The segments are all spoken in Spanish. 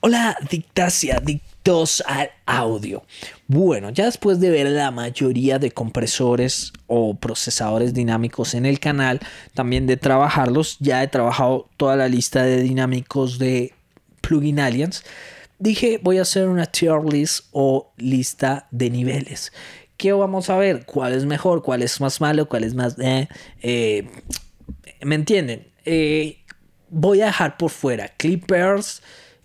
Hola, dictacia dictos al audio. Bueno, ya después de ver la mayoría de compresores o procesadores dinámicos en el canal, también de trabajarlos, ya he trabajado toda la lista de dinámicos de Plugin Alliance. Dije, voy a hacer una tier list o lista de niveles. ¿Qué vamos a ver? ¿Cuál es mejor? ¿Cuál es más malo? ¿Cuál es más... Eh, eh, ¿Me entienden? Eh, voy a dejar por fuera clippers,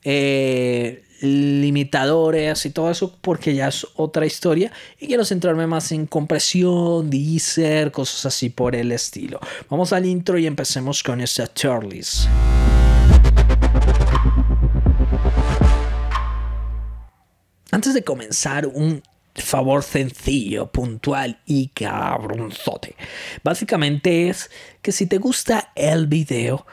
eh, limitadores y todo eso, porque ya es otra historia. Y quiero centrarme más en compresión, deezer, cosas así por el estilo. Vamos al intro y empecemos con esta Charlie's. Antes de comenzar, un favor sencillo, puntual y cabronzote. Básicamente es que si te gusta el video,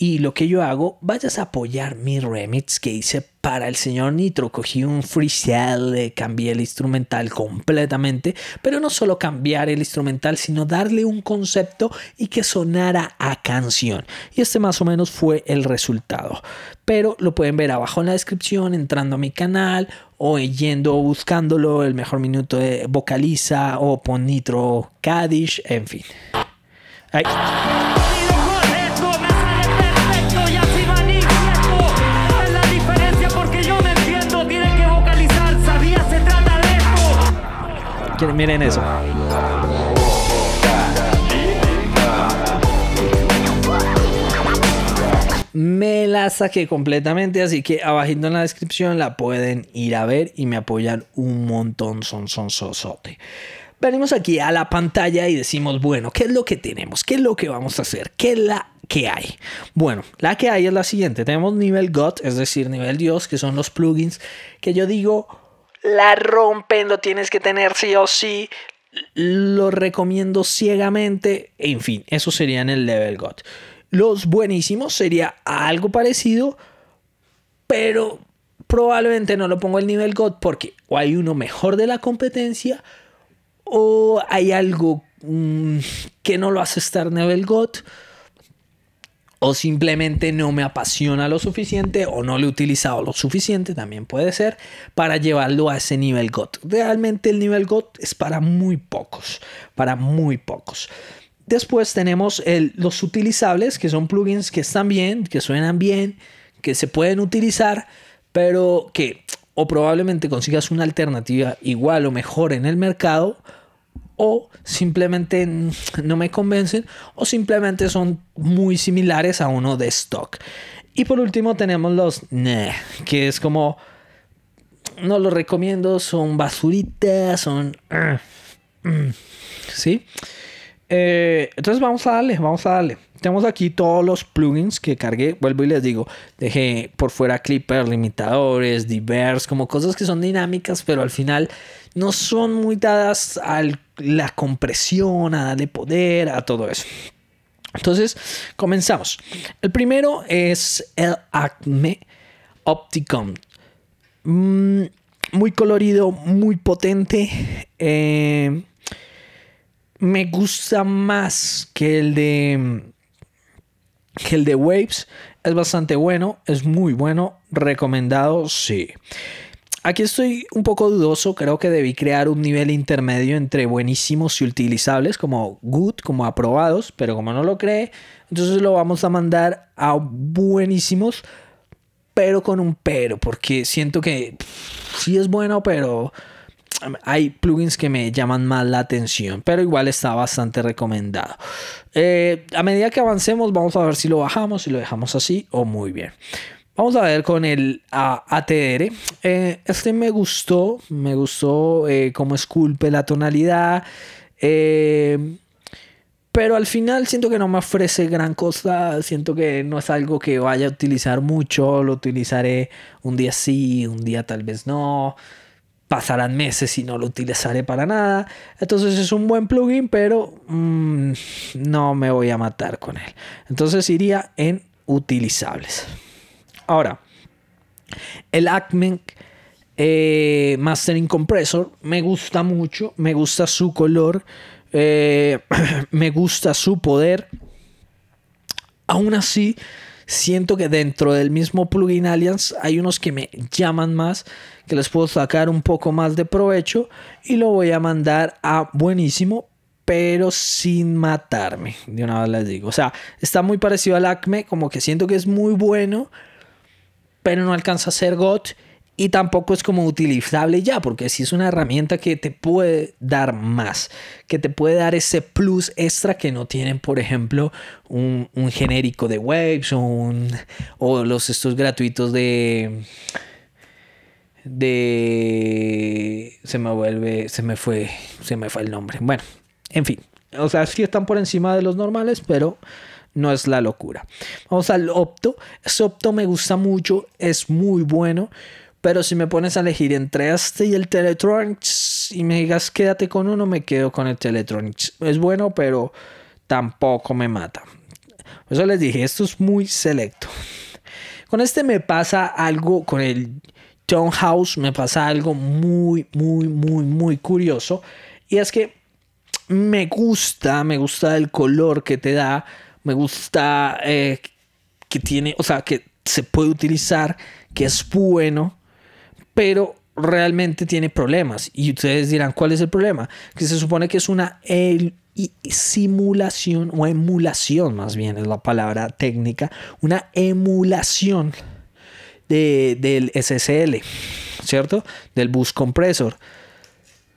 y lo que yo hago, vayas a apoyar mi remix que hice para el señor Nitro. Cogí un freestyle, cambié el instrumental completamente, pero no solo cambiar el instrumental, sino darle un concepto y que sonara a canción. Y este más o menos fue el resultado. Pero lo pueden ver abajo en la descripción, entrando a mi canal o yendo buscándolo, el mejor minuto de vocaliza o pon Nitro Kadish, en fin. Miren eso. Me la saqué completamente, así que abajito en la descripción la pueden ir a ver y me apoyan un montón, son son sosote. Venimos aquí a la pantalla y decimos, bueno, ¿qué es lo que tenemos? ¿Qué es lo que vamos a hacer? ¿Qué es la que hay? Bueno, la que hay es la siguiente. Tenemos nivel God, es decir, nivel Dios, que son los plugins que yo digo, la rompen, lo tienes que tener sí o sí. Lo recomiendo ciegamente. En fin, eso sería en el level God. Los buenísimos sería algo parecido, pero probablemente no lo pongo el nivel God porque o hay uno mejor de la competencia o hay algo mm, que no lo hace estar nivel God o simplemente no me apasiona lo suficiente o no lo he utilizado lo suficiente, también puede ser, para llevarlo a ese nivel GOT. Realmente el nivel GOT es para muy pocos, para muy pocos. Después tenemos los utilizables, que son plugins que están bien, que suenan bien, que se pueden utilizar, pero que o probablemente consigas una alternativa igual o mejor en el mercado, o simplemente no me convencen o simplemente son muy similares a uno de stock. Y por último tenemos los que es como no los recomiendo, son basuritas, son... ¿Sí? Eh, entonces vamos a darle, vamos a darle. Tenemos aquí todos los plugins que cargué. Vuelvo y les digo, dejé por fuera clipper, limitadores, divers, como cosas que son dinámicas, pero al final no son muy dadas al la compresión, a darle poder, a todo eso. Entonces, comenzamos. El primero es el Acme Opticon. Mm, muy colorido, muy potente. Eh, me gusta más que el de que el de Waves. Es bastante bueno, es muy bueno, recomendado, sí. Aquí estoy un poco dudoso, creo que debí crear un nivel intermedio entre buenísimos y utilizables, como good, como aprobados, pero como no lo cree, entonces lo vamos a mandar a buenísimos, pero con un pero, porque siento que sí es bueno, pero hay plugins que me llaman más la atención, pero igual está bastante recomendado. Eh, a medida que avancemos, vamos a ver si lo bajamos, si lo dejamos así o muy bien. Vamos a ver con el ATR. Eh, este me gustó, me gustó eh, cómo esculpe la tonalidad. Eh, pero al final siento que no me ofrece gran cosa, siento que no es algo que vaya a utilizar mucho, lo utilizaré un día sí, un día tal vez no, pasarán meses y no lo utilizaré para nada, entonces es un buen plugin, pero mm, no me voy a matar con él, entonces iría en utilizables. Ahora, el Acme eh, Mastering Compressor me gusta mucho, me gusta su color, eh, me gusta su poder. Aún así, siento que dentro del mismo plugin Alliance hay unos que me llaman más, que les puedo sacar un poco más de provecho y lo voy a mandar a buenísimo, pero sin matarme, de una vez les digo. O sea, está muy parecido al Acme, como que siento que es muy bueno, pero no alcanza a ser GOT y tampoco es como utilizable ya, porque si es una herramienta que te puede dar más, que te puede dar ese plus extra que no tienen, por ejemplo, un, genérico de Waves o, los estos gratuitos de de se me vuelve se me fue se me fue el nombre bueno en fin o sea sí están por encima de los normales pero no es la locura. Vamos al Opto. Este Opto me gusta mucho, es muy bueno. Pero si me pones a elegir entre este y el Teletronics y me digas quédate con uno, me quedo con el Teletronics. Es bueno, pero tampoco me mata. Por eso les dije, esto es muy selecto. Con este me pasa algo, con el House. me pasa algo muy, muy, muy, muy curioso. Y es que me gusta, me gusta el color que te da me gusta eh, que tiene, o sea, que se puede utilizar, que es bueno, pero realmente tiene problemas. Y ustedes dirán, ¿cuál es el problema? Que se supone que es una simulación o emulación, más bien es la palabra técnica, una emulación de, del SSL, ¿cierto? Del bus compresor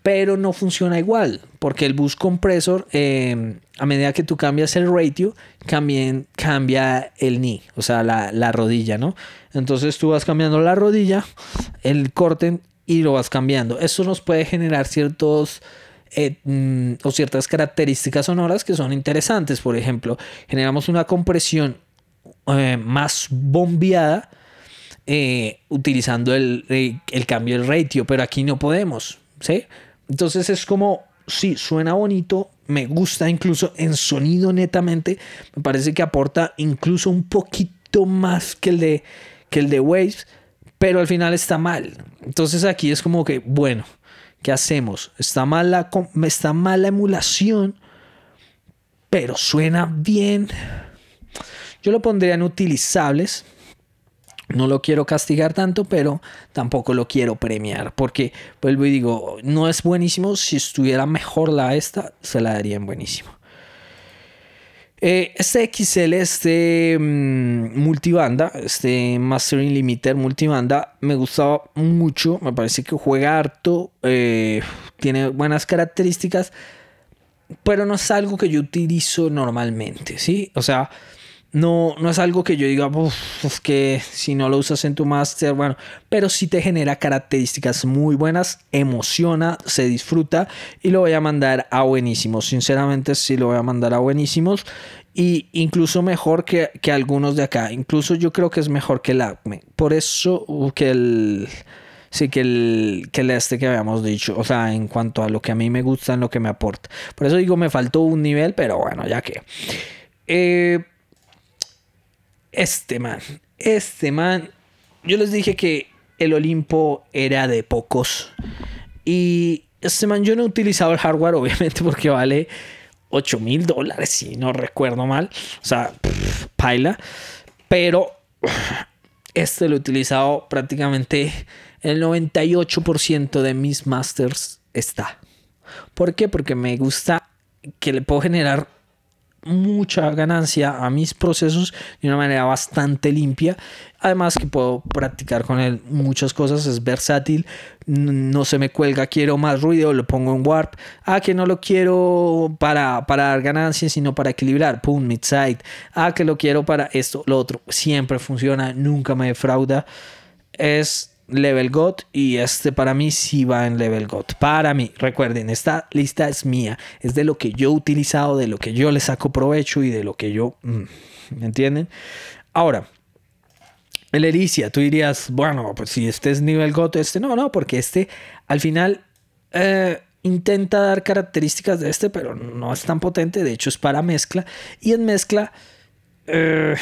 pero no funciona igual, porque el bus compressor, em, a medida que tú cambias el ratio, también cambia el knee, o sea, la, rodilla, ¿no? Entonces tú vas cambiando la rodilla, el corte y lo vas cambiando. Eso nos puede generar ciertos... Eh, mm, o ciertas características sonoras que son interesantes, por ejemplo, generamos una compresión eh, más bombeada eh, utilizando el, el cambio del ratio, pero aquí no podemos, ¿sí? Entonces es como, sí, suena bonito, me gusta incluso en sonido netamente, me parece que aporta incluso un poquito más que el de, que el de Waves, pero al final está mal. Entonces aquí es como que, bueno, ¿qué hacemos? Está mal la, está mal la emulación, pero suena bien. Yo lo pondría en utilizables, no lo quiero castigar tanto, pero tampoco lo quiero premiar. Porque vuelvo y digo, no es buenísimo. Si estuviera mejor la esta, se la darían buenísimo. Eh, este XL, mm, este multibanda, este Mastering Limiter multibanda, me gustaba mucho. Me parece que juega harto. Eh, tiene buenas características. Pero no es algo que yo utilizo normalmente, ¿sí? O sea, no, no es algo que yo diga, es que si no lo usas en tu máster, bueno, pero sí te genera características muy buenas, emociona, se disfruta y lo voy a mandar a buenísimos. Sinceramente, sí lo voy a mandar a buenísimos y incluso mejor que, algunos de acá. Incluso yo creo que es mejor que el ACME. Por eso uh, que el... Sí, que el, que el este que habíamos dicho, o sea, en cuanto a lo que a mí me gusta, en lo que me aporta. Por eso digo, me faltó un nivel, pero bueno, ya que. Eh, este man, este man, yo les dije que el Olimpo era de pocos. Y este man, yo no he utilizado el hardware, obviamente, porque vale 8 mil dólares, si no recuerdo mal. O sea, paila. Pero este lo he utilizado prácticamente el 98% de mis masters está. ¿Por qué? Porque me gusta que le puedo generar mucha ganancia a mis procesos de una manera bastante limpia. Además que puedo practicar con él muchas cosas, es versátil, no se me cuelga, quiero más ruido, lo pongo en warp. A ah, que no lo quiero para, para dar ganancia, sino para equilibrar, pum, mid-side. Ah, que lo quiero para esto, lo otro. Siempre funciona, nunca me defrauda. Es Level God y este para mí sí va en Level God. Para mí, recuerden, esta lista es mía, es de lo que yo he utilizado, de lo que yo le saco provecho y de lo que yo... Mm, ¿Me entienden? Ahora, el Ericia, tú dirías, bueno, pues si este es nivel GOT, este no, no, porque este al final eh, intenta dar características de este, pero no es tan potente, de hecho es para mezcla, y en mezcla eh,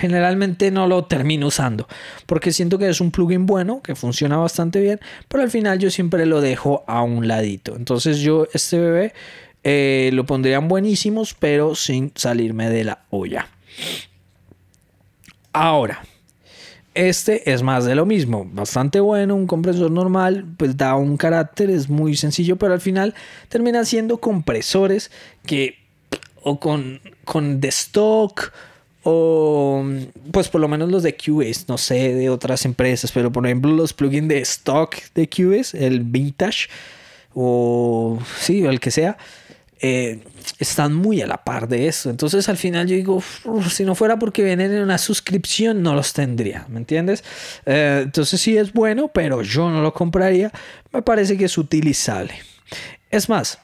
generalmente no lo termino usando porque siento que es un plugin bueno que funciona bastante bien pero al final yo siempre lo dejo a un ladito entonces yo este bebé eh, lo pondrían buenísimos pero sin salirme de la olla ahora este es más de lo mismo, bastante bueno, un compresor normal, pues da un carácter, es muy sencillo, pero al final termina siendo compresores que o con, con de stock o pues por lo menos los de QS, no sé de otras empresas, pero por ejemplo los plugins de stock de QS, el vintage o sí, o el que sea, eh, están muy a la par de eso. Entonces al final yo digo, si no fuera porque vienen en una suscripción, no los tendría, ¿me entiendes? Eh, entonces sí es bueno, pero yo no lo compraría, me parece que es utilizable. Es más,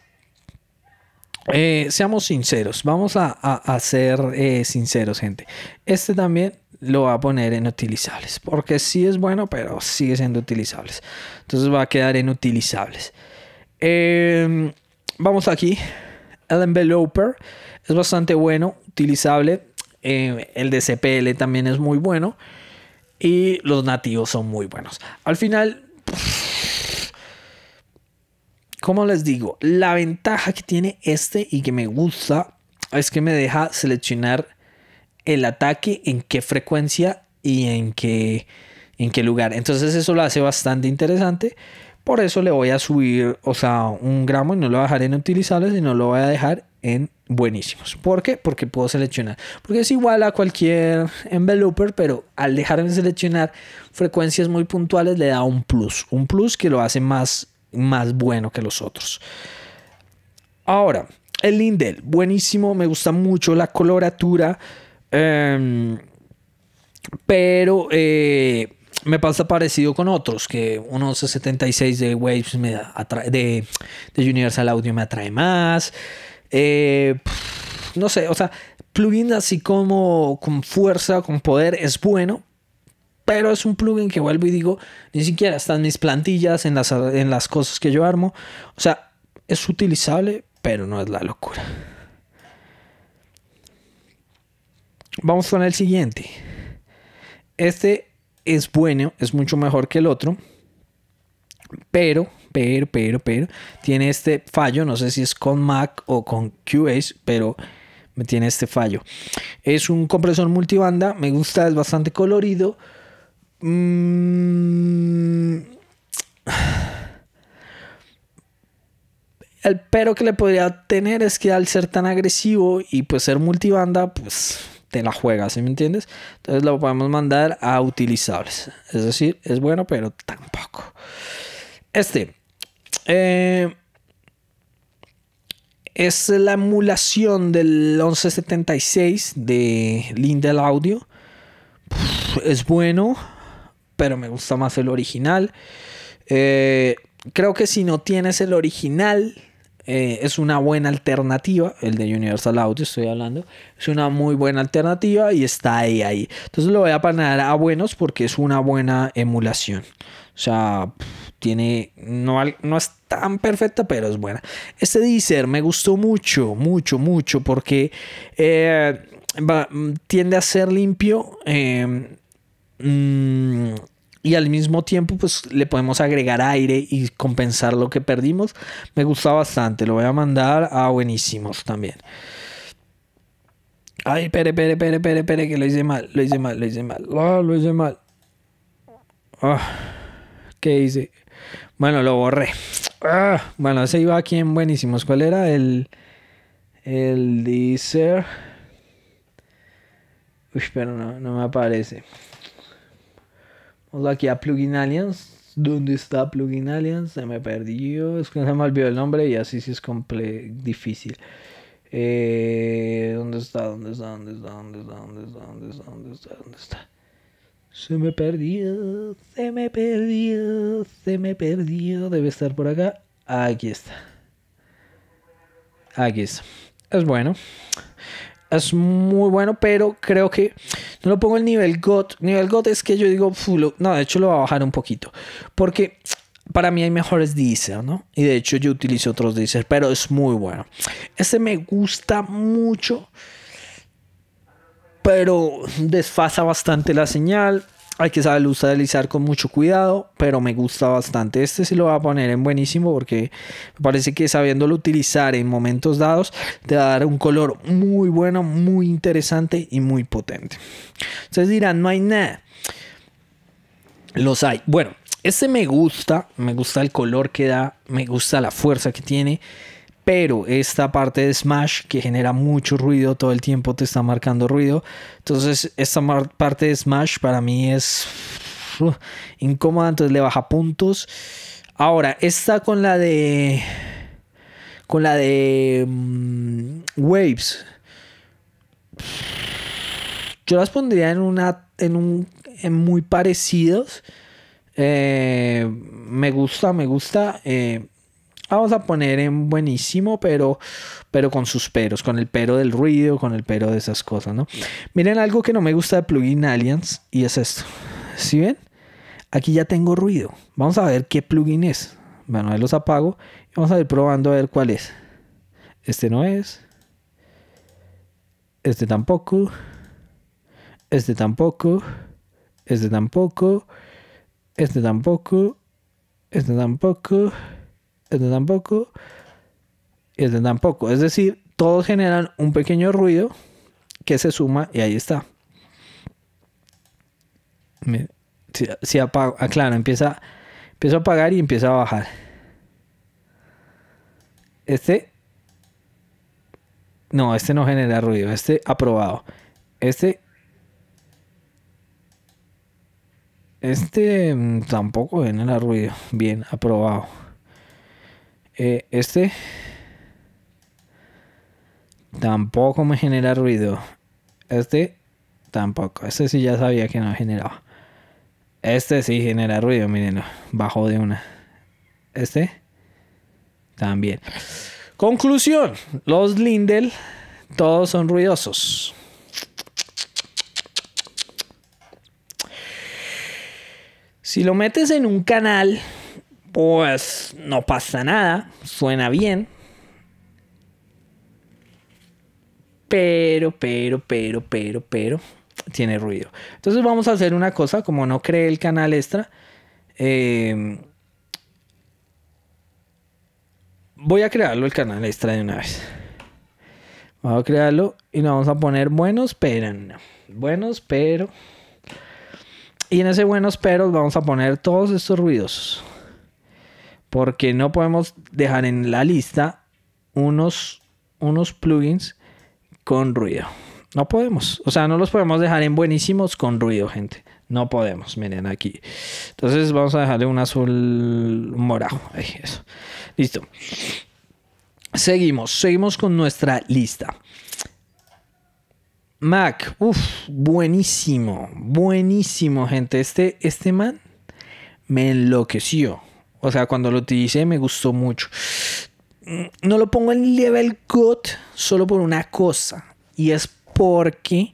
eh, seamos sinceros, vamos a, a, ser eh, sinceros, gente. Este también lo va a poner en utilizables, porque sí es bueno, pero sigue siendo utilizables. Entonces va a quedar en utilizables. Em, vamos aquí. El enveloper es bastante bueno, utilizable. Em, el de CPL también es muy bueno. Y los nativos son muy buenos. Al final como les digo, la ventaja que tiene este y que me gusta es que me deja seleccionar el ataque en qué frecuencia y en qué, en qué lugar. Entonces eso lo hace bastante interesante. Por eso le voy a subir, o sea, un gramo y no lo voy a dejar en utilizables, no lo voy a dejar en buenísimos. ¿Por qué? Porque puedo seleccionar. Porque es igual a cualquier enveloper, pero al dejarme seleccionar frecuencias muy puntuales le da un plus. Un plus que lo hace más más bueno que los otros. Ahora, el Lindel, buenísimo, me gusta mucho la coloratura, em, pero eh, me pasa parecido con otros, que un 1176 de Waves me atrae, de, Universal Audio me atrae más. Eh, no sé, o sea, plugin así como con fuerza, con poder, es bueno, pero es un plugin que vuelvo y digo, ni siquiera están mis plantillas, en las, cosas que yo armo. O sea, es utilizable, pero no es la locura. Vamos con el siguiente. Este es bueno, es mucho mejor que el otro, pero pero, pero, pero, tiene este fallo, no sé si es con Mac o con QS, pero me tiene este fallo. Es un compresor multibanda, me gusta, es bastante colorido, Mm. El pero que le podría tener es que al ser tan agresivo y pues ser multibanda, pues te la juegas, ¿sí me entiendes? Entonces lo podemos mandar a utilizables. Es decir, es bueno, pero tampoco. Este. Eh, es la emulación del 1176 de Lindel Audio. Es bueno, pero me gusta más el original. Eh, creo que si no tienes el original, eh, es una buena alternativa, el de Universal Audio estoy hablando, es una muy buena alternativa y está ahí, ahí. Entonces lo voy a poner a buenos porque es una buena emulación. O sea, tiene, no, no es tan perfecta, pero es buena. Este Deezer me gustó mucho, mucho, mucho porque eh, mm, tiende a ser limpio. Mm, y al mismo tiempo pues le podemos agregar aire y compensar lo que perdimos. Me gusta bastante, lo voy a mandar a buenísimos también. Ay, pere, pere, pere, pere, que lo hice mal, lo hice mal, lo hice mal, ah, lo hice mal. Ah, ¿Qué hice? Bueno, lo borré. Ah, bueno, se iba aquí en buenísimos. ¿Cuál era el... El Deezer? Uy, pero no, no me aparece. Vamos aquí a Plugin Aliens. ¿Dónde está Plugin Aliens? Se me perdió, es que se me olvidó el nombre y así sí es difícil. Eh, ¿Dónde está? ¿Dónde está? ¿Dónde está? ¿Dónde está? ¿Dónde está? ¿Dónde está? ¿Dónde está? ¿Dónde está? Se me perdió, se me perdió, se me perdió. Debe estar por acá. Aquí está. Aquí está. Es bueno es muy bueno, pero creo que no lo pongo el nivel GOT. Nivel GOT es que yo digo, no, de hecho lo voy a bajar un poquito. Porque para mí hay mejores deezer, ¿no? Y de hecho yo utilizo otros deezer, pero es muy bueno. Este me gusta mucho, pero desfasa bastante la señal. Hay que saber utilizar con mucho cuidado, pero me gusta bastante. Este se lo voy a poner en buenísimo porque me parece que sabiéndolo utilizar en momentos dados te va a dar un color muy bueno, muy interesante y muy potente. Ustedes dirán, no hay nada. Los hay. Bueno, este me gusta, me gusta el color que da, me gusta la fuerza que tiene pero esta parte de Smash que genera mucho ruido, todo el tiempo te está marcando ruido. Entonces, esta parte de Smash para mí es incómoda, entonces le baja puntos. Ahora, esta con la de. Con la de. Mm, waves. Yo las pondría en una. En un. muy parecidos. Eh, me gusta, me gusta. Eh, Vamos a poner en buenísimo, pero, pero con sus peros, con el pero del ruido, con el pero de esas cosas, ¿no? Miren algo que no me gusta de Plugin Alliance y es esto. ¿Sí ven? Aquí ya tengo ruido. Vamos a ver qué plugin es. Bueno, ahí los apago. Y vamos a ir probando a ver cuál es. Este no es. Este tampoco. Este tampoco. Este tampoco. Este tampoco. Este tampoco. Este tampoco este tampoco y tampoco. Es decir, todos generan un pequeño ruido que se suma y ahí está. Si, apago, aclaro ah, claro, empieza, empieza a apagar y empieza a bajar. Este. No, este no genera ruido. Este aprobado. Este. Este mm, tampoco genera ruido. Bien, aprobado. Eh, este tampoco me genera ruido. Este tampoco. Este sí ya sabía que no generaba. Este sí genera ruido, miren, bajo de una. Este también. Conclusión. Los Lindel todos son ruidosos. Si lo metes en un canal pues no pasa nada, suena bien. Pero, pero, pero, pero, pero, tiene ruido. Entonces vamos a hacer una cosa, como no cree el canal extra, em, voy a crearlo el canal extra de una vez. Vamos a crearlo y nos vamos a poner buenos, pero Buenos, pero... Y en ese buenos, pero vamos a poner todos estos ruidosos porque no podemos dejar en la lista unos, unos plugins con ruido. No podemos. O sea, no los podemos dejar en buenísimos con ruido, gente. No podemos, miren aquí. Entonces vamos a dejarle un azul morado. eso. Listo. Seguimos, seguimos con nuestra lista. Mac, uff, buenísimo, buenísimo, gente. Este, este man me enloqueció. O sea, cuando lo utilicé me gustó mucho. No lo pongo en level God... solo por una cosa. Y es porque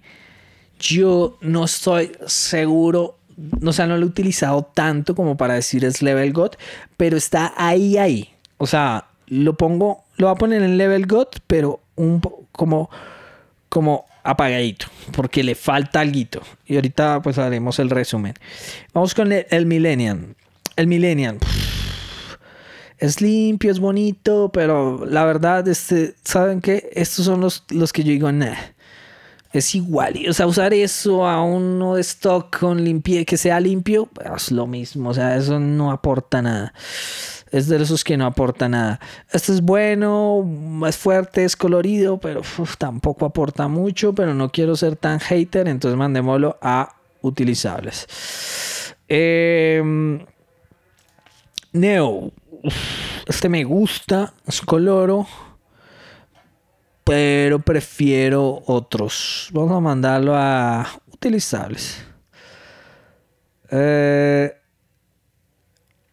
yo no estoy seguro. O sea, no lo he utilizado tanto como para decir es level god. Pero está ahí, ahí. O sea, lo pongo, lo voy a poner en level god, pero un como, como apagadito, porque le falta algo. Y ahorita pues haremos el resumen. Vamos con el, Millennium. El Millennium es limpio, es bonito, pero la verdad, este, ¿saben qué? Estos son los, los que yo digo, nah. Es igual, o sea, usar eso a uno de stock con que sea limpio, es lo mismo, o sea, eso no aporta nada. Es de esos que no aporta nada. Este es bueno, es fuerte, es colorido, pero tampoco aporta mucho, pero no quiero ser tan hater, entonces mandémoslo a utilizables. Em, Neo este me gusta, es coloro, pero prefiero otros. Vamos a mandarlo a utilizables. Eh,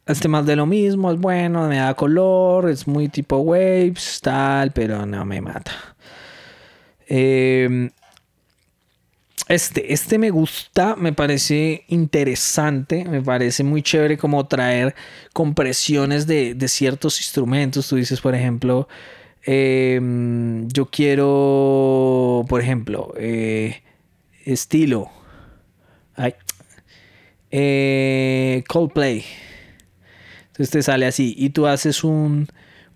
este más de lo mismo, es bueno, me da color, es muy tipo waves, tal, pero no me mata. Eh, este, este me gusta, me parece interesante, me parece muy chévere como traer compresiones de, ciertos instrumentos. Tú dices, por ejemplo, em, yo quiero, por ejemplo, eh, estilo, eh, Coldplay. Entonces te sale así y tú haces un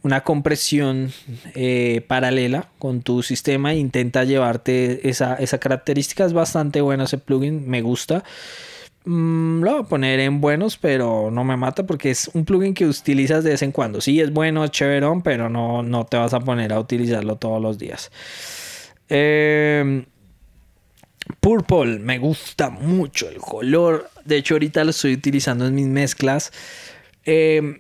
una compresión eh, paralela con tu sistema. Intenta llevarte esa, característica. Es bastante bueno ese plugin, me gusta. Mm, lo voy a poner en buenos, pero no me mata porque es un plugin que utilizas de vez en cuando. Sí, es bueno, es pero no, no te vas a poner a utilizarlo todos los días. Eh, Purple, me gusta mucho el color. De hecho, ahorita lo estoy utilizando en mis mezclas. Em,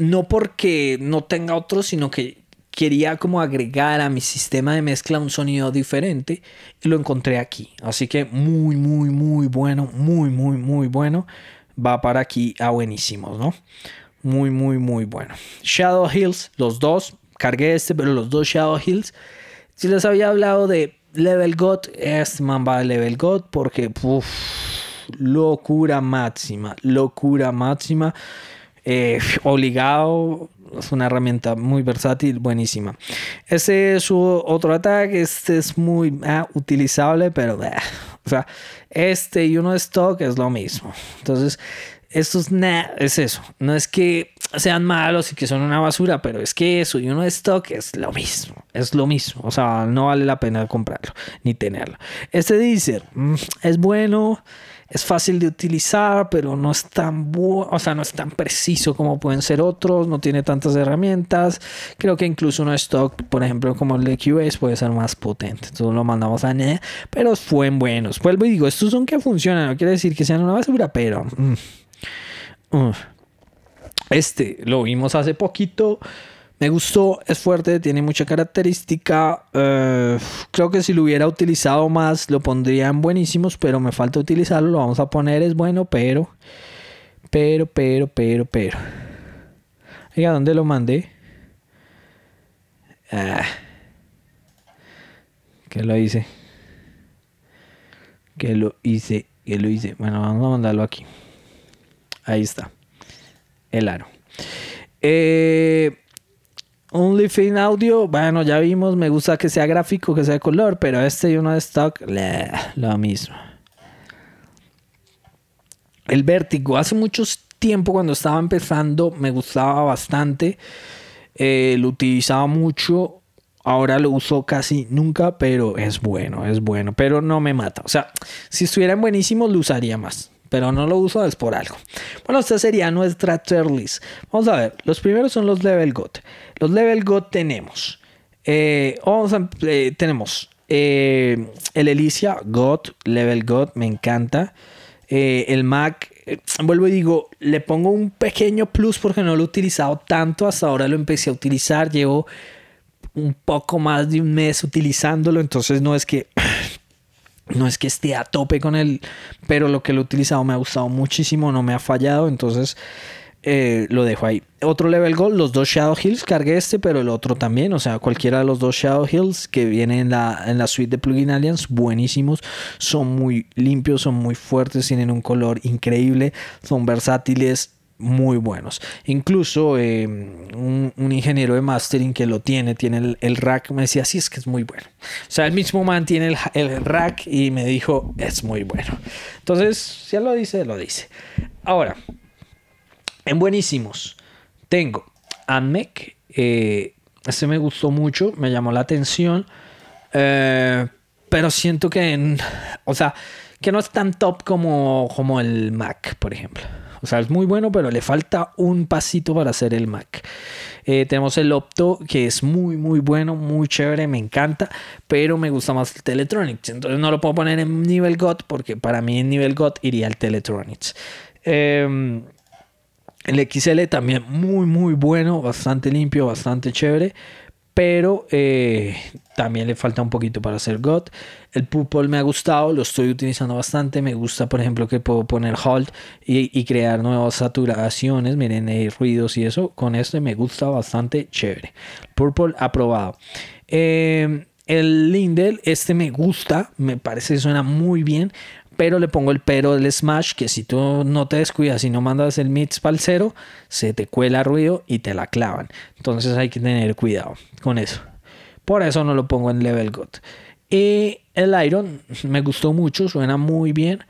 no porque no tenga otro, sino que quería como agregar a mi sistema de mezcla un sonido diferente y lo encontré aquí. Así que muy, muy, muy bueno, muy, muy, muy bueno. Va para aquí a buenísimos, ¿no? Muy, muy, muy bueno. Shadow Hills, los dos. Cargué este, pero los dos Shadow Hills. Si les había hablado de Level God, este man va a Level God porque, uff, locura máxima, locura máxima. Eh, obligado. Es una herramienta muy versátil, buenísima. Ese es su otro ataque. Este es muy ah, utilizable, pero... o sea, este y uno de stock es lo mismo. Entonces, estos es, es eso. No es que sean malos y que son una basura, pero es que eso y uno de stock es lo mismo. Es lo mismo. O sea, no vale la pena comprarlo ni tenerlo. Este dice mm, es bueno es fácil de utilizar, pero no es tan o sea, no es tan preciso como pueden ser otros, no tiene tantas herramientas. Creo que incluso un stock, por ejemplo, como el de QS puede ser más potente. Entonces lo mandamos a NE, pero fueron buenos. Vuelvo y digo, estos son que funcionan, no quiere decir que sean una basura, pero mm, este lo vimos hace poquito. Me gustó, es fuerte, tiene mucha característica. Eh, creo que si lo hubiera utilizado más lo pondrían buenísimos, pero me falta utilizarlo. Lo vamos a poner, es bueno, pero... Pero, pero, pero, pero. Oiga, ¿dónde lo mandé? Ah. ¿Qué lo hice? ¿Qué lo hice? ¿Qué lo hice? Bueno, vamos a mandarlo aquí. Ahí está. El aro. Eh, Only Audio, bueno, ya vimos, me gusta que sea gráfico, que sea de color, pero este y uno de stock, lo mismo. El vértigo, hace mucho tiempo cuando estaba empezando, me gustaba bastante, eh, lo utilizaba mucho, Ahora lo uso casi nunca, pero es bueno, es bueno, pero no me mata. O sea, si estuvieran buenísimos lo usaría más pero no lo uso es por algo. Bueno, esta sería nuestra tier list. Vamos a ver, los primeros son los level got. Los level got tenemos. Eh, vamos eh, tenemos eh, el Elicia, God, level God, me encanta. el Mac, vuelvo y digo, le pongo un pequeño plus porque no lo he utilizado tanto. Hasta ahora lo empecé a utilizar, llevo un poco más de un mes utilizándolo, entonces no es que No es que esté a tope con él, pero lo que lo he utilizado me ha gustado muchísimo, no me ha fallado, entonces eh, lo dejo ahí. Otro level goal, los dos Shadow Hills, cargué este, pero el otro también, o sea, cualquiera de los dos Shadow Hills que vienen en la, en la suite de Plugin Alliance, buenísimos, son muy limpios, son muy fuertes, tienen un color increíble, son versátiles, muy buenos. Incluso eh, un, ingeniero de mastering que lo tiene, tiene el, rack, me decía, sí, es que es muy bueno. O sea, el mismo man tiene el, rack y me dijo, es muy bueno. Entonces, si él lo dice, lo dice. Ahora, en buenísimos, tengo ANMEC. Eh, ese me gustó mucho, me llamó la atención. Eh, pero siento que, en, o sea, que no es tan top como, como el Mac, por ejemplo. O sea, es muy bueno, pero le falta un pasito para hacer el Mac. Eh, tenemos el Opto, que es muy, muy bueno, muy chévere, me encanta, pero me gusta más el Teletronics. Entonces no lo puedo poner en nivel GOT, porque para mí en nivel God iría el Teletronics. Em, el XL también muy, muy bueno, bastante limpio, bastante chévere, pero eh, también le falta un poquito para hacer God. El Purple me ha gustado, lo estoy utilizando bastante. Me gusta, por ejemplo, que puedo poner Halt y, crear nuevas saturaciones. Miren, hay ruidos y eso. Con este me gusta bastante, chévere. Purple aprobado. Eh, el Lindel, este me gusta, me parece que suena muy bien, pero le pongo el pero del smash, que si tú no te descuidas y no mandas el mix para el cero, se te cuela ruido y te la clavan. Entonces hay que tener cuidado con eso. Por eso no lo pongo en level god. Y el iron me gustó mucho, suena muy bien.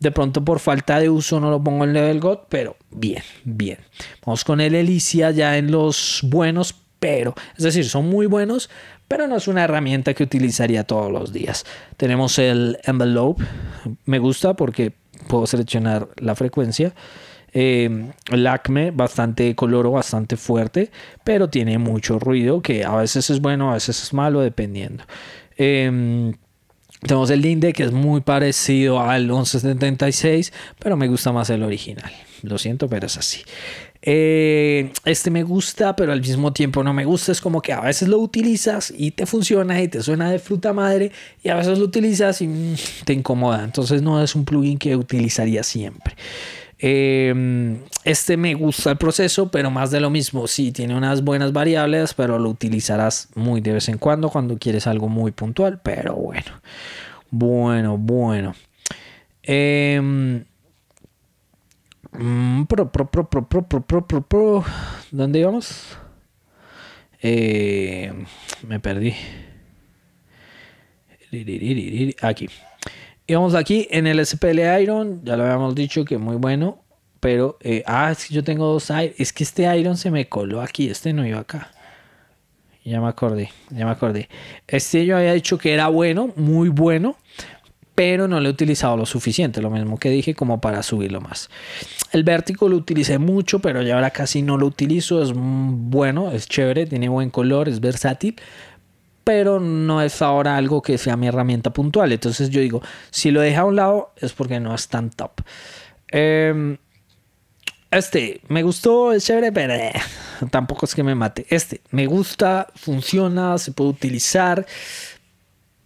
De pronto por falta de uso no lo pongo en level god, pero bien, bien. Vamos con el Elicia ya en los buenos, pero es decir, son muy buenos, pero no es una herramienta que utilizaría todos los días. Tenemos el envelope, me gusta porque puedo seleccionar la frecuencia. Eh, el acme bastante coloro, bastante fuerte, pero tiene mucho ruido que a veces es bueno, a veces es malo, dependiendo. Em, tenemos el Linde que es muy parecido al 1176, pero me gusta más el original. Lo siento, pero es así. Eh, este me gusta, pero al mismo tiempo no me gusta. Es como que a veces lo utilizas y te funciona y te suena de fruta madre y a veces lo utilizas y mm, te incomoda. Entonces no es un plugin que utilizaría siempre. Em, este me gusta el proceso, pero más de lo mismo. Sí, tiene unas buenas variables, pero lo utilizarás muy de vez en cuando cuando quieres algo muy puntual. Pero bueno, bueno, bueno. Em, Mm, pro, pro, pro, ¿Dónde íbamos? Eh, me perdí. Aquí. Íbamos aquí en el SPL Iron. Ya lo habíamos dicho que muy bueno. Pero, eh, ah, es que yo tengo dos Es que este Iron se me coló aquí. Este no iba acá. Ya me acordé, ya me acordé. Este yo había dicho que era bueno, muy bueno pero no lo he utilizado lo suficiente, lo mismo que dije, como para subirlo más. El vértigo lo utilicé mucho, pero ya ahora casi no lo utilizo, es mm, bueno, es chévere, tiene buen color, es versátil, pero no es ahora algo que sea mi herramienta puntual. Entonces yo digo, si lo deja a un lado es porque no es tan top. Em, este, me gustó, es chévere, pero eh, tampoco es que me mate. Este, me gusta, funciona, se puede utilizar.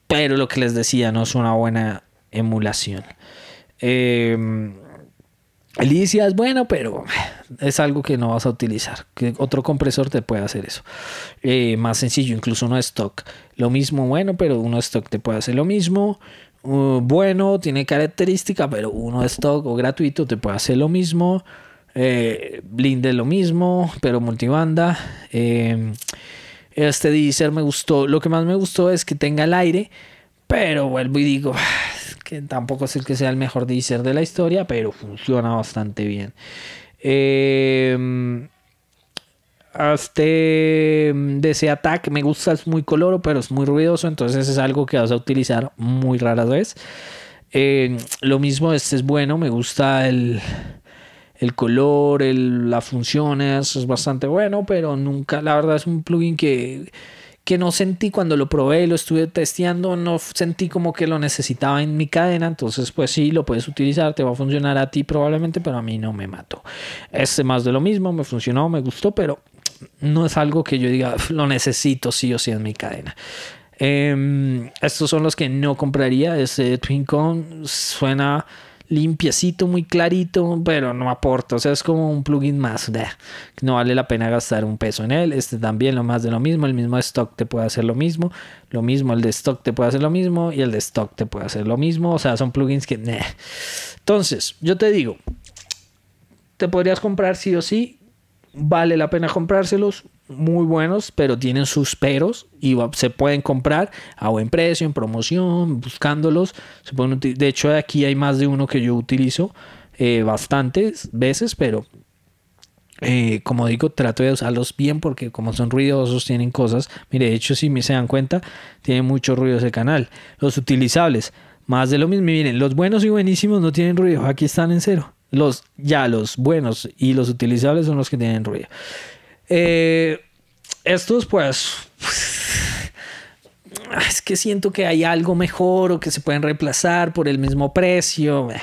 Pero lo que les decía, no es una buena emulación. Eh, Alicia es bueno, pero es algo que no vas a utilizar. Que otro compresor te puede hacer eso. Eh, más sencillo, incluso uno stock. Lo mismo bueno, pero uno stock te puede hacer lo mismo. Uh, bueno, tiene característica, pero uno stock o gratuito te puede hacer lo mismo. Eh, blinde lo mismo, pero multibanda. Em, este Deezer me gustó. Lo que más me gustó es que tenga el aire, pero vuelvo y digo ah, que tampoco es el que sea el mejor Deezer de la historia, pero funciona bastante bien. Em, este em, de ese ataque me gusta, es muy coloro, pero es muy ruidoso, entonces es algo que vas a utilizar muy raras veces. Em, lo mismo, este es bueno, me gusta el, el color, las funciones, es bastante bueno, pero nunca, la verdad es un plugin que, que no sentí cuando lo probé lo estuve testeando, no sentí como que lo necesitaba en mi cadena, entonces pues sí, lo puedes utilizar, te va a funcionar a ti probablemente, pero a mí no me mató. Este más de lo mismo, me funcionó, me gustó, pero no es algo que yo diga, lo necesito sí o sí en mi cadena. Em, estos son los que no compraría. ese Twincon suena limpiecito, muy clarito, pero no aporta. O sea, es como un plugin más. No vale la pena gastar un peso en él. Este también lo más de lo mismo. El mismo stock te puede hacer lo mismo. Lo mismo, el de stock te puede hacer lo mismo. Y el de stock te puede hacer lo mismo. O sea, son plugins que... Entonces, yo te digo, te podrías comprar sí o sí. Vale la pena comprárselos muy buenos, pero tienen sus peros y se pueden comprar a buen precio, en promoción, buscándolos. de hecho, aquí hay más de uno que yo utilizo eh, bastantes veces, pero eh, como digo, trato de usarlos bien porque como son ruidosos, tienen cosas. Mire, de hecho, si me se dan cuenta, tiene mucho ruido ese canal. Los utilizables, más de lo mismo. Miren, los buenos y buenísimos no tienen ruido. Aquí están en cero. Los ya los buenos y los utilizables son los que tienen ruido. Eh, estos pues... Es que siento que hay algo mejor o que se pueden reemplazar por el mismo precio. Eh,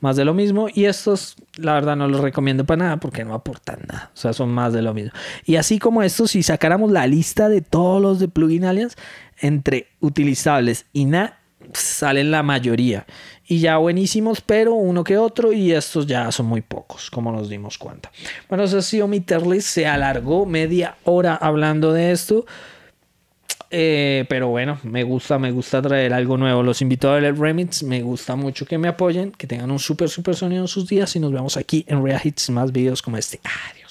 más de lo mismo. Y estos, la verdad, no los recomiendo para nada porque no aportan nada. O sea, son más de lo mismo. Y así como estos, si sacáramos la lista de todos los de plugin aliens, entre utilizables y nada, salen la mayoría y ya buenísimos, pero uno que otro, y estos ya son muy pocos, como nos dimos cuenta. Bueno, eso ha sido mi se alargó media hora hablando de esto. Eh, pero bueno, me gusta, me gusta traer algo nuevo. Los invito a ver el remix. Me gusta mucho que me apoyen, que tengan un súper, súper sonido en sus días y nos vemos aquí en Real Hits, más videos como este. Adiós.